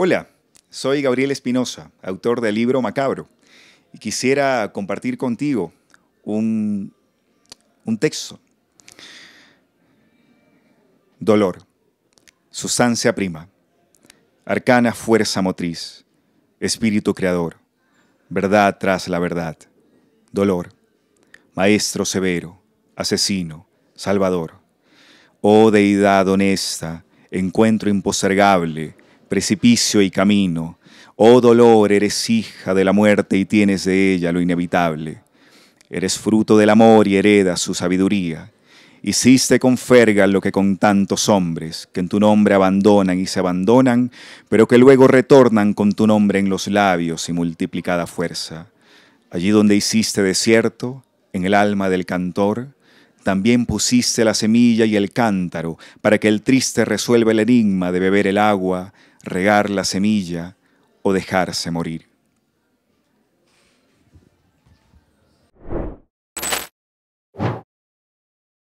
Hola, soy Gabriel Espinosa, autor del libro Macabro, y quisiera compartir contigo un, texto. Dolor, sustancia prima, arcana fuerza motriz, espíritu creador, verdad tras la verdad, dolor, maestro severo, asesino, salvador. Oh deidad honesta, encuentro imposergable precipicio y camino. Oh dolor, eres hija de la muerte y tienes de ella lo inevitable. Eres fruto del amor y hereda su sabiduría. Hiciste con ferga lo que con tantos hombres, que en tu nombre abandonan y se abandonan, pero que luego retornan con tu nombre en los labios y multiplicada fuerza. Allí donde hiciste desierto, en el alma del cantor, también pusiste la semilla y el cántaro, para que el triste resuelva el enigma de beber el agua regar la semilla o dejarse morir.